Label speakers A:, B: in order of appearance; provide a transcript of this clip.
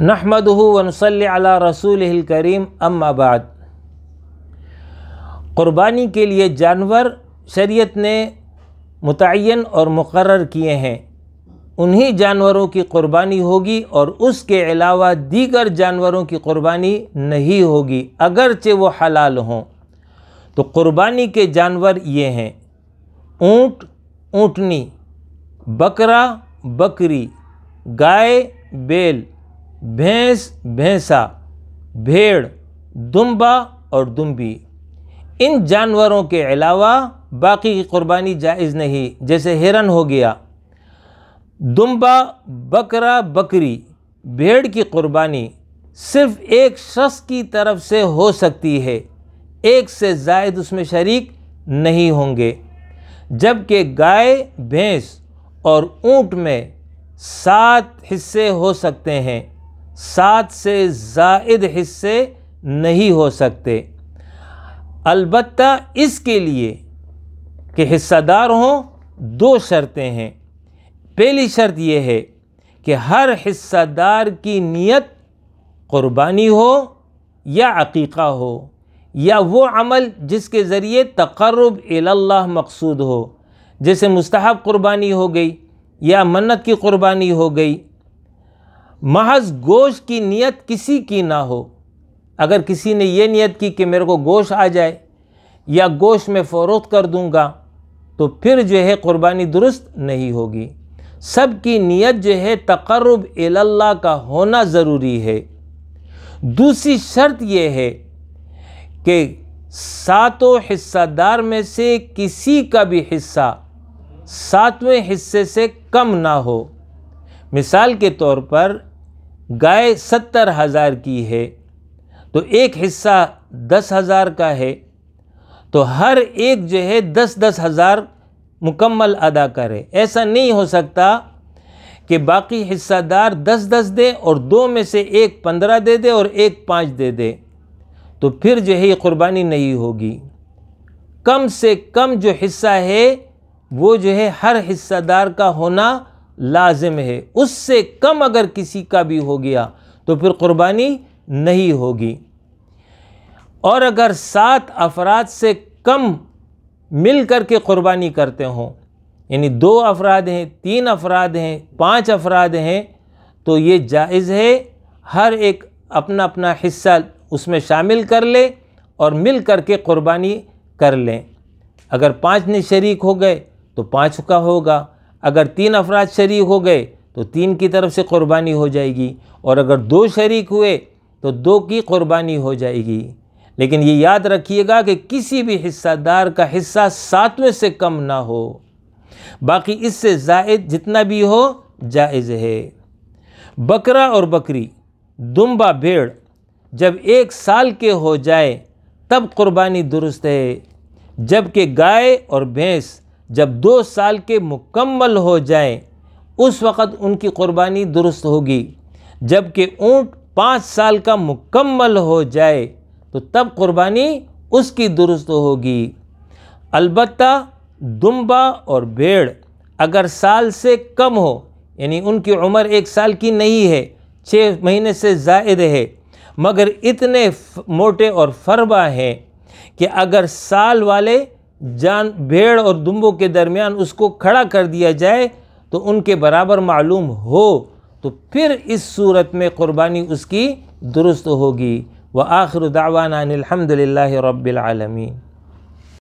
A: नहमद वनसल रसूल करीम अम्माबाद क़ुरबानी के लिए जानवर शरीयत ने मुतन और मुकर किए हैं उन्हीं जानवरों की क़ुरबानी होगी और उसके अलावा दीगर जानवरों की क़ुरबानी नहीं होगी अगरचे वो हलाल हों तो क़ुरबानी के जानवर ये हैं ऊँट ऊँटनी बकरा बकरी गाय बेल भैंस भैंसा भेड़ दुम्बा और दुम्बी इन जानवरों के अलावा बाकी की कुर्बानी जायज़ नहीं जैसे हिरन हो गया दुम्बा बकरा बकरी भेड़ की कुर्बानी सिर्फ एक शख्स की तरफ से हो सकती है एक से जायद उसमें शरीक नहीं होंगे जबकि गाय भैंस और ऊँट में सात हिस्से हो सकते हैं सात से जायद हिस्से नहीं हो सकते अलबत् इसके लिए कि हिस्सादार हों दो शर्तें हैं पहली शर्त यह है कि हर हिस्सादार की नीयत क़ुरबानी हो या अकीक़ा हो या वो अमल जिसके ज़रिए तकरब अल्लाह मकसूद हो जैसे मुस्तहब क़ुरबानी हो गई या मन्नत की क़ुरबानी हो गई महज गोश की नियत किसी की ना हो अगर किसी ने यह नियत की कि मेरे को गोश आ जाए या गोश में फ़रोख्त कर दूँगा तो फिर जो है क़ुरबानी दुरुस्त नहीं होगी सब की नीयत जो है तकरब अल्लाह का होना ज़रूरी है दूसरी शर्त यह है कि सातों हिस्सादार में से किसी का भी हिस्सा सातवें हिस्से से कम ना हो मिसाल के तौर पर गाय सत्तर हज़ार की है तो एक हिस्सा दस हज़ार का है तो हर एक जो है दस दस हज़ार मुकम्मल अदा करे ऐसा नहीं हो सकता कि बाकी हिस्सादार दस दस दे और दो में से एक पंद्रह दे दे और एक पाँच दे दे तो फिर जो है ये क़ुरबानी नहीं होगी कम से कम जो हिस्सा है वो जो है हर हिस्सादार का होना लाजिम है उससे कम अगर किसी का भी हो गया तो फिर क़ुरबानी नहीं होगी और अगर सात अफराद से कम मिल कर के क़ुरबानी करते हों यानी दो अफराद हैं तीन अफराद हैं पांच अफराद हैं तो ये जायज़ है हर एक अपना अपना हिस्सा उसमें शामिल कर ले और मिल कर के क़ुरबानी कर लें अगर पाँच ने शरीक हो गए तो पाँच का होगा अगर तीन अफराद शरीक हो गए तो तीन की तरफ से क़ुरबानी हो जाएगी और अगर दो शरीक हुए तो दो की क़ुरबानी हो जाएगी लेकिन ये याद रखिएगा कि किसी भी हिस्सादार का हिस्सा सातवें से कम ना हो बाकी इससे जायद जितना भी हो जायज़ है बकरा और बकरी दुम्बा भेड़ जब एक साल के हो जाए तब कुर्बानी दुरुस्त है जबकि गाय और भैंस जब दो साल के मुकम्मल हो जाएं उस वक़्त उनकी क़ुरबानी दुरुस्त होगी जबकि ऊँट पाँच साल का मुकम्मल हो जाए तो तब क़ुरबानी उसकी दुरुस्त होगी अलबत् दुम्बा और भेड़ अगर साल से कम हो यानी उनकी उम्र एक साल की नहीं है छः महीने से ज़ायद है मगर इतने मोटे और फरबा हैं कि अगर साल वाले जान भेड़ और दुम्बों के दरमियान उसको खड़ा कर दिया जाए तो उनके बराबर मालूम हो तो फिर इस सूरत में क़ुरबानी उसकी दुरुस्त होगी व आखिर दावाना अनिलहमदिल्ला रबालमीन